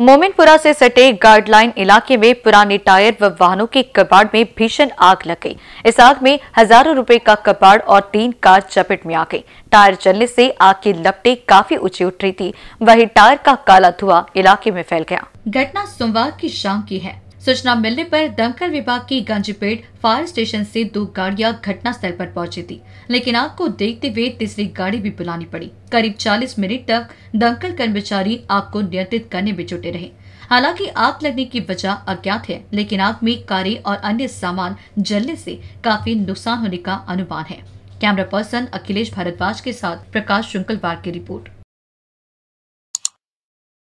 मोमिनपुरा से सटे गार्डलाइन इलाके में पुराने टायर व वाहनों के कबाड़ में भीषण आग लग गई इस आग में हजारों रुपए का कबाड़ और तीन कार चपेट में आ गई टायर जलने से आग की लपटे काफी ऊंची उठ रही थी वही टायर का काला धुआं इलाके में फैल गया घटना सोमवार की शाम की है सूचना मिलने पर दमकल विभाग की गंजपेट फायर स्टेशन से दो गाड़ियां घटनास्थल पर पहुंची थी लेकिन आग को देखते हुए तीसरी गाड़ी भी बुलानी पड़ी करीब 40 मिनट तक दमकल कर्मचारी आग को नियंत्रित करने में जुटे रहे हालांकि आग लगने की वजह अज्ञात है लेकिन आग में कारें और अन्य सामान जलने से काफी नुकसान होने का अनुमान है कैमरा पर्सन अखिलेश भारद्वाज के साथ प्रकाश शुंकलवार की रिपोर्ट